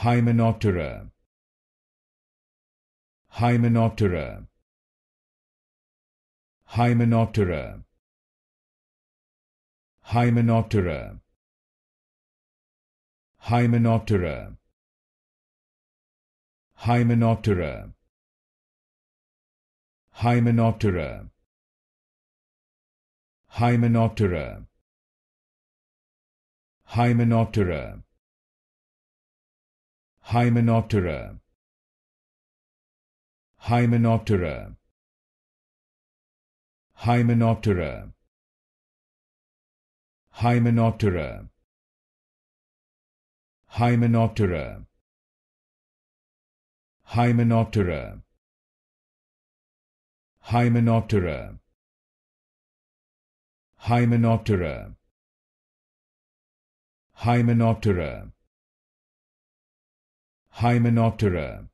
Hymenoptera Hymenoptera Hymenoptera Hymenoptera Hymenoptera Hymenoptera Hymenoptera Hymenoptera Hymenoptera Hymenoptera Hymenoptera Hymenoptera Hymenoptera Hymenoptera Hymenoptera Hymenoptera Hymenoptera Hymenoptera Hymenoptera